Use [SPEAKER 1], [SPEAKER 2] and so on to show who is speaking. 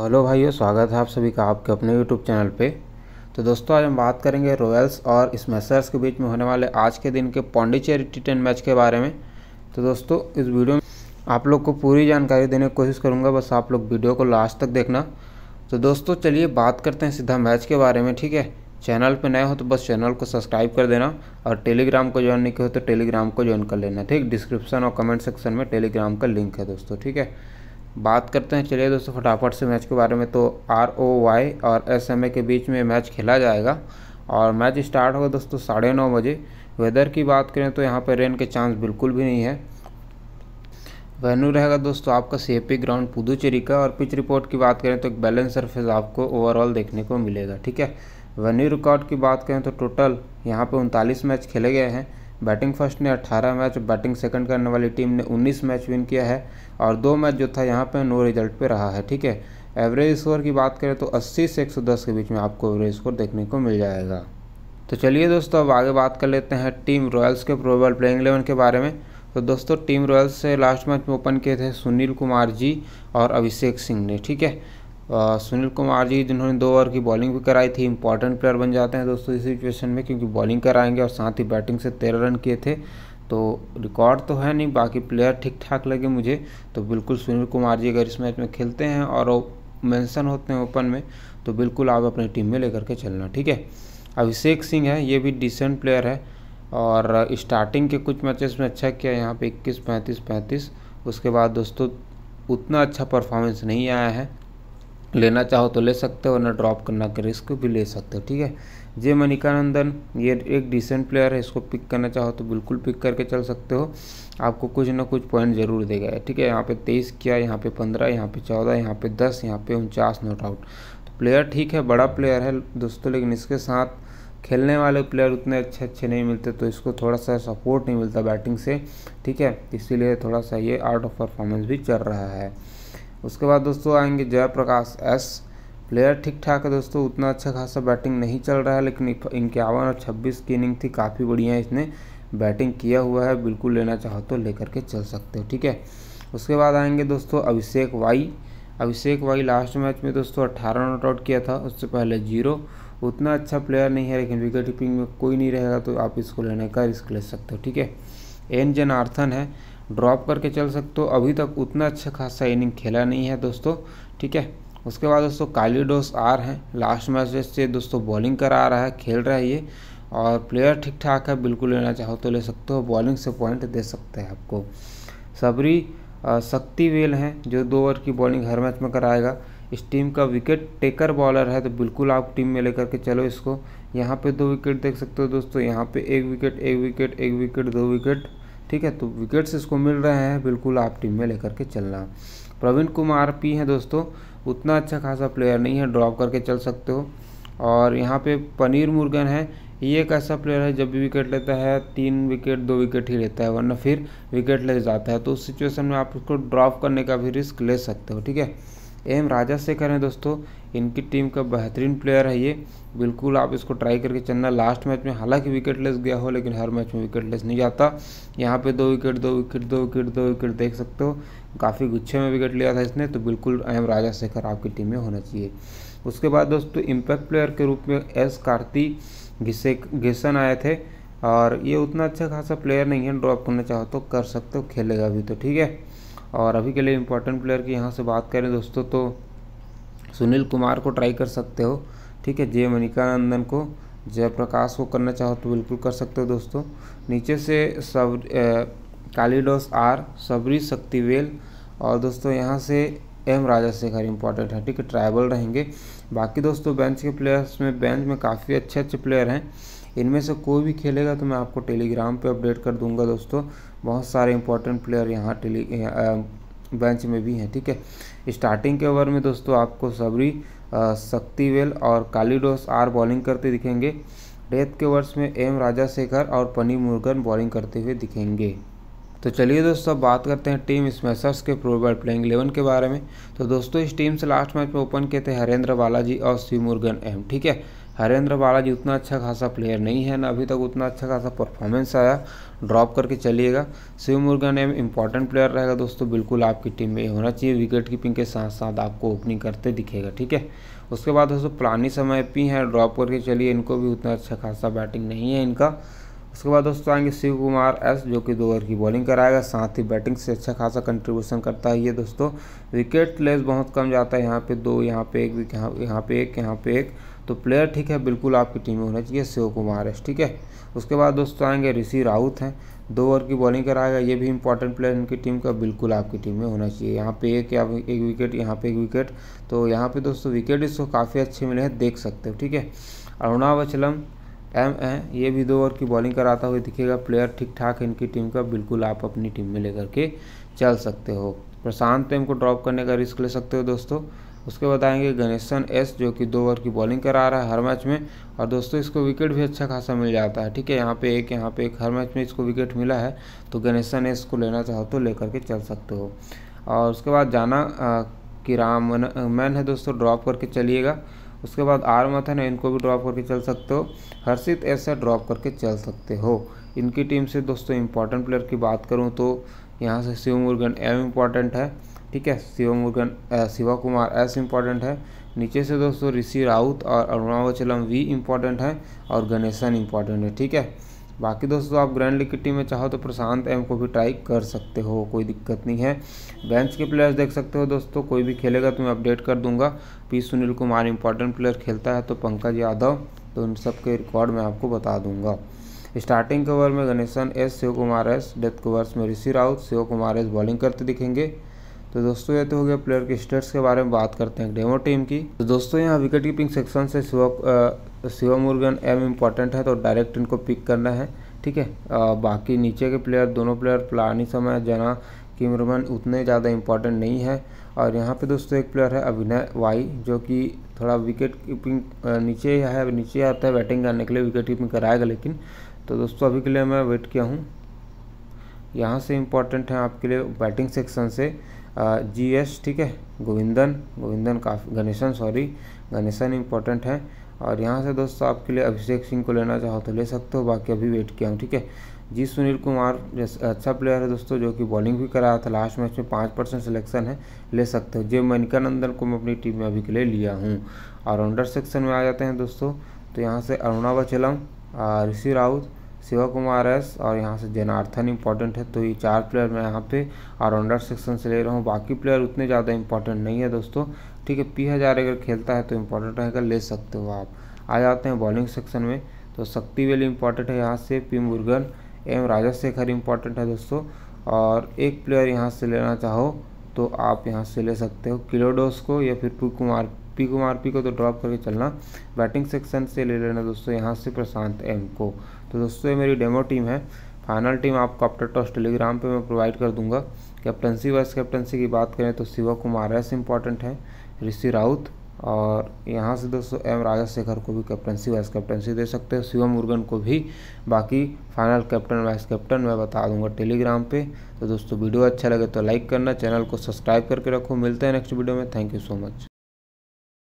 [SPEAKER 1] तो हेलो भाइयों स्वागत है आप सभी का आपके अपने यूट्यूब चैनल पे तो दोस्तों आज हम बात करेंगे रॉयल्स और स्मैशर्स के बीच में होने वाले आज के दिन के पौंडीचेरी टी टेन मैच के बारे में तो दोस्तों इस वीडियो में आप लोग को पूरी जानकारी देने की कोशिश करूँगा बस आप लोग वीडियो को लास्ट तक देखना तो दोस्तों चलिए बात करते हैं सीधा मैच के बारे में ठीक है चैनल पर नए हो तो बस चैनल को सब्सक्राइब कर देना और टेलीग्राम को ज्वाइन नहीं किया हो तो टेलीग्राम को ज्वाइन कर लेना ठीक डिस्क्रिप्शन और कमेंट सेक्शन में टेलीग्राम का लिंक है दोस्तों ठीक है बात करते हैं चलिए दोस्तों फटाफट से मैच के बारे में तो आर ओ वाई और एस एम ए के बीच में मैच खेला जाएगा और मैच स्टार्ट होगा दोस्तों साढ़े नौ बजे वेदर की बात करें तो यहाँ पर रेन के चांस बिल्कुल भी नहीं है वेन्यू रहेगा दोस्तों आपका सीएपी ग्राउंड पुदुचेरी का और पिच रिपोर्ट की बात करें तो एक बैलेंस सरफेस आपको ओवरऑल देखने को मिलेगा ठीक है वेन्यू रिकॉर्ड की बात करें तो टोटल यहाँ पर उनतालीस मैच खेले गए हैं बैटिंग फर्स्ट ने 18 मैच बैटिंग सेकंड करने वाली टीम ने 19 मैच विन किया है और दो मैच जो था यहाँ पे नो रिजल्ट पे रहा है ठीक है एवरेज स्कोर की बात करें तो 80 से 110 के बीच में आपको एवरेज स्कोर देखने को मिल जाएगा तो चलिए दोस्तों अब आगे बात कर लेते हैं टीम रॉयल्स के प्रोबल प्लेइंग इलेवन के बारे में तो दोस्तों टीम रॉयल्स से लास्ट मैच में ओपन किए थे सुनील कुमार जी और अभिषेक सिंह ने ठीक है सुनील कुमार जी जिन्होंने दो ओवर की बॉलिंग भी कराई थी इंपॉर्टेंट प्लेयर बन जाते हैं दोस्तों इस सिचुएशन में क्योंकि बॉलिंग कराएंगे और साथ ही बैटिंग से तेरह रन किए थे तो रिकॉर्ड तो है नहीं बाकी प्लेयर ठीक ठाक लगे मुझे तो बिल्कुल सुनील कुमार जी अगर इस मैच में खेलते हैं और मेंशन होते हैं ओपन में तो बिल्कुल आप अपनी टीम में लेकर के चलना ठीक है अभिषेक सिंह है ये भी डिसेंट प्लेयर है और स्टार्टिंग के कुछ मैचेस में अच्छा किया यहाँ पे इक्कीस पैंतीस पैंतीस उसके बाद दोस्तों उतना अच्छा परफॉर्मेंस नहीं आया है लेना चाहो तो ले सकते हो वरना ड्रॉप करना के रिस्क भी ले सकते हो ठीक है जे मनिकानंदन ये एक डिसेंट प्लेयर है इसको पिक करना चाहो तो बिल्कुल पिक करके चल सकते हो आपको कुछ ना कुछ पॉइंट जरूर देगा ठीक है यहाँ पे तेईस किया यहाँ पे पंद्रह यहाँ पे चौदह यहाँ पे दस यहाँ पे उनचास नोट आउट तो प्लेयर ठीक है बड़ा प्लेयर है दोस्तों लेकिन इसके साथ खेलने वाले प्लेयर उतने अच्छे अच्छे नहीं मिलते तो इसको थोड़ा सा सपोर्ट नहीं मिलता बैटिंग से ठीक है इसीलिए थोड़ा सा ये आउट ऑफ परफॉर्मेंस भी चल रहा है उसके बाद दोस्तों आएंगे जयप्रकाश एस प्लेयर ठीक ठाक है दोस्तों उतना अच्छा खासा बैटिंग नहीं चल रहा है लेकिन इक्यावन और छब्बीस की इनिंग थी काफ़ी बढ़िया इसने बैटिंग किया हुआ है बिल्कुल लेना चाहो तो लेकर के चल सकते हो ठीक है उसके बाद आएंगे दोस्तों Abhishek Y Abhishek Y last match में दोस्तों अट्ठारह नॉट आउट किया था उससे पहले जीरो उतना अच्छा प्लेयर नहीं है लेकिन विकेट कीपिंग में कोई नहीं रहेगा तो आप इसको लेने का रिस्क ले सकते हो ठीक है एन जनार्थन है ड्रॉप करके चल सकते हो अभी तक उतना अच्छा खासा इनिंग खेला नहीं है दोस्तों ठीक है उसके बाद दोस्तों कालीडोस आर हैं लास्ट मैच से दोस्तों बॉलिंग करा रहा है खेल रहा है ये और प्लेयर ठीक ठाक है बिल्कुल लेना चाहो तो ले सकते हो बॉलिंग से पॉइंट दे सकते हैं आपको सबरी वेल हैं जो दो ओवर की बॉलिंग हर मैच में कराएगा इस टीम का विकेट टेकर बॉलर है तो बिल्कुल आप टीम में लेकर के चलो इसको यहाँ पे दो विकेट देख सकते हो दोस्तों यहाँ पे एक विकेट एक विकेट एक विकेट दो विकेट ठीक है तो विकेट्स इसको मिल रहे हैं बिल्कुल आप टीम में लेकर के चलना प्रवीण कुमार पी हैं दोस्तों उतना अच्छा खासा प्लेयर नहीं है ड्रॉप करके चल सकते हो और यहाँ पे पनीर मुर्गन है ये एक ऐसा प्लेयर है जब भी विकेट लेता है तीन विकेट दो विकेट ही लेता है वरना फिर विकेट ले जाता है तो उस सिचुएशन में आप उसको ड्रॉप करने का भी रिस्क ले सकते हो ठीक है एम राजा से करें दोस्तों इनकी टीम का बेहतरीन प्लेयर है ये बिल्कुल आप इसको ट्राई करके चलना लास्ट मैच में हालांकि विकेटलेस गया हो लेकिन हर मैच में विकेटलेस नहीं जाता यहाँ पे दो विकेट दो विकेट दो विकेट दो विकेट देख सकते हो काफ़ी गुच्छे में विकेट लिया था इसने तो बिल्कुल एम राजा शेखर आपकी टीम में होना चाहिए उसके बाद दोस्तों इम्पैक्ट प्लेयर के रूप में एस कार्ती घिसन आए थे और ये उतना अच्छा खासा प्लेयर नहीं है ड्रॉप करना चाहो तो कर सकते हो खेलेगा भी तो ठीक है और अभी के लिए इम्पोर्टेंट प्लेयर की यहाँ से बात करें दोस्तों तो सुनील कुमार को ट्राई कर सकते हो ठीक है जय मनिकानंदन को जयप्रकाश को करना चाहो तो बिल्कुल कर सकते हो दोस्तों नीचे से सब कालीडोस आर सबरी शक्तिवेल और दोस्तों यहाँ से एम शेखर इम्पोर्टेंट है ठीक है ट्राइबल रहेंगे बाकी दोस्तों बेंच के प्लेयर्स में बेंच में काफ़ी अच्छे अच्छे प्लेयर हैं इनमें से कोई भी खेलेगा तो मैं आपको टेलीग्राम पे अपडेट कर दूंगा दोस्तों बहुत सारे इंपॉर्टेंट प्लेयर यहाँ टेली बेंच में भी हैं ठीक है स्टार्टिंग के ओवर में दोस्तों आपको सबरी शक्तिवेल और कालीडोस आर बॉलिंग करते दिखेंगे डेथ के ओवर्स में एम राजा शेखर और पनी मुर्गन बॉलिंग करते हुए दिखेंगे तो चलिए दोस्तों अब बात करते हैं टीम स्मैशर्स के प्रोबल प्लेइंग इलेवन के बारे में तो दोस्तों इस टीम से लास्ट मैच में ओपन किए थे हरेंद्र बालाजी और शिव मुर्गन एम ठीक है हरेंद्र बालाजी उतना अच्छा खासा प्लेयर नहीं है ना अभी तक उतना अच्छा खासा परफॉर्मेंस आया ड्रॉप करके चलिएगा शिव मुर्गा नेम इंपॉर्टेंट प्लेयर रहेगा दोस्तों बिल्कुल आपकी टीम में होना चाहिए विकेट कीपिंग के साथ साथ आपको ओपनिंग करते दिखेगा ठीक है उसके बाद दोस्तों पुरानी समय पी हैं ड्रॉप करके चलिए इनको भी उतना अच्छा खासा बैटिंग नहीं है इनका उसके बाद दोस्तों आएंगे शिव कुमार एस जो कि दो ओवर की बॉलिंग कराएगा साथ ही बैटिंग से अच्छा खासा कंट्रीब्यूशन करता है ये दोस्तों विकेट लेस बहुत कम जाता है यहाँ पे दो यहाँ पे एक यहाँ यहाँ पे एक यहाँ पे एक तो प्लेयर ठीक है बिल्कुल आपकी टीम में होना चाहिए शिव कुमार है ठीक है उसके बाद दोस्तों आएंगे ऋषि राउत हैं दो ओवर की बॉलिंग कराएगा ये भी इंपॉर्टेंट प्लेयर इनकी टीम का बिल्कुल आपकी टीम में होना चाहिए यहाँ पे एक या एक विकेट यहाँ पे एक विकेट तो यहाँ पे दोस्तों विकेट इसको काफ़ी अच्छे मिले हैं देख सकते हो ठीक है अरुणावचलम एम ए ये भी दो ओवर की बॉलिंग कराता हुआ दिखेगा प्लेयर ठीक ठाक है इनकी टीम का बिल्कुल आप अपनी टीम में लेकर के चल सकते हो प्रशांत एम को ड्रॉप करने का रिस्क ले सकते हो दोस्तों उसके बाद आएंगे गणेशन एस जो कि दो ओवर की बॉलिंग करा रहा है हर मैच में और दोस्तों इसको विकेट भी अच्छा खासा मिल जाता है ठीक है यहाँ पे एक यहाँ पे एक हर मैच में इसको विकेट मिला है तो गणेशन एस को लेना चाहो तो लेकर के चल सकते हो और उसके बाद जाना कि राम मैन है दोस्तों ड्रॉप करके चलिएगा उसके बाद आर मथन है इनको भी ड्रॉप करके चल सकते हो हर्षित एस है ड्रॉप करके चल सकते हो इनकी टीम से दोस्तों इम्पॉर्टेंट प्लेयर की बात करूँ तो यहाँ से शिव मुर्गन एम इम्पॉर्टेंट है ठीक है शिवा शिवा कुमार एस इम्पॉर्टेंट है नीचे से दोस्तों ऋषि राउत और अरुणावचलम वी इम्पॉर्टेंट है और गणेशन इम्पॉर्टेंट है ठीक है बाकी दोस्तों आप ग्रैंड लीग की टीम में चाहो तो प्रशांत एम को भी ट्राई कर सकते हो कोई दिक्कत नहीं है बेंच के प्लेयर्स देख सकते हो दोस्तों कोई भी खेलेगा तो मैं अपडेट कर दूंगा P Sunil Kumar important player खेलता है तो पंकज यादव तो उन सब के रिकॉर्ड मैं आपको बता दूंगा स्टार्टिंग कवर में Ganesan S Shiv Kumar S death covers में ऋषि राउत शिव कुमार एस बॉलिंग करते दिखेंगे तो दोस्तों ये तो हो गया प्लेयर के स्टेट्स के बारे में बात करते हैं डेमो टीम की तो दोस्तों यहाँ विकेट कीपिंग सेक्शन से शिव शिव मुर्गन एम इम्पॉर्टेंट है तो डायरेक्ट इनको पिक करना है ठीक है बाकी नीचे के प्लेयर दोनों प्लेयर प्लानी समय जना किमरमन उतने ज़्यादा इम्पॉर्टेंट नहीं है और यहाँ पे दोस्तों एक प्लेयर है अभिनय वाई जो कि थोड़ा विकेट कीपिंग नीचे ही है नीचे आता है बैटिंग करने के लिए विकेट कीपिंग कराएगा लेकिन तो दोस्तों अभी के लिए मैं वेट किया हूँ यहाँ से इम्पॉर्टेंट है आपके लिए बैटिंग सेक्शन से जी एस ठीक है गोविंदन गोविंदन काफ़ी गणेशन सॉरी गणेशन इंपॉर्टेंट है और यहाँ से दोस्तों आपके लिए अभिषेक सिंह को लेना चाहो तो ले सकते हो बाकी अभी वेट किया हूँ ठीक है जी सुनील कुमार अच्छा प्लेयर है दोस्तों जो कि बॉलिंग भी कराया था लास्ट मैच में पाँच परसेंट सिलेक्शन है ले सकते हो जे मनिकानंदन को मैं अपनी टीम में अभी के लिए लिया हूँ ऑलराउंडर सेक्शन में आ जाते हैं दोस्तों तो यहाँ से अरुणा बचेलम ऋषि राउत शिवा कुमार एस और यहाँ से जनार्थन इंपॉर्टेंट है तो ये चार प्लेयर मैं यहाँ पे ऑलराउंडर सेक्शन से ले रहा हूँ बाकी प्लेयर उतने ज़्यादा इंपॉर्टेंट नहीं है दोस्तों ठीक है पी हज़ार अगर खेलता है तो इम्पोर्टेंट रहेगा ले सकते हो आप आ जाते हैं बॉलिंग सेक्शन में तो शक्ति वेली इंपॉर्टेंट है यहाँ से P Murugan M Raja Shekhar important है दोस्तों और एक प्लेयर यहाँ से लेना चाहो तो आप यहाँ से ले सकते हो किलोडोस को या फिर पी कुमार पी को पी को तो ड्रॉप करके चलना बैटिंग सेक्शन से ले लेना दोस्तों यहाँ से प्रशांत एम को तो दोस्तों ये मेरी डेमो टीम है फाइनल टीम आपको अपटर टॉस टेलीग्राम पे मैं प्रोवाइड कर दूंगा कैप्टनसी वाइस कैप्टनसी की बात करें तो शिवा कुमार एस इंपॉर्टेंट है ऋषि राउत और यहाँ से दोस्तों एम राजशेखर को भी कैप्टनसी वाइस कैप्टनसी दे सकते हो शिवम मुर्गन को भी बाकी फाइनल कैप्टन वाइस कैप्टन मैं बता दूंगा टेलीग्राम पे तो दोस्तों वीडियो अच्छा लगे तो लाइक करना चैनल को सब्सक्राइब करके रखो मिलते हैं नेक्स्ट वीडियो में थैंक यू सो मच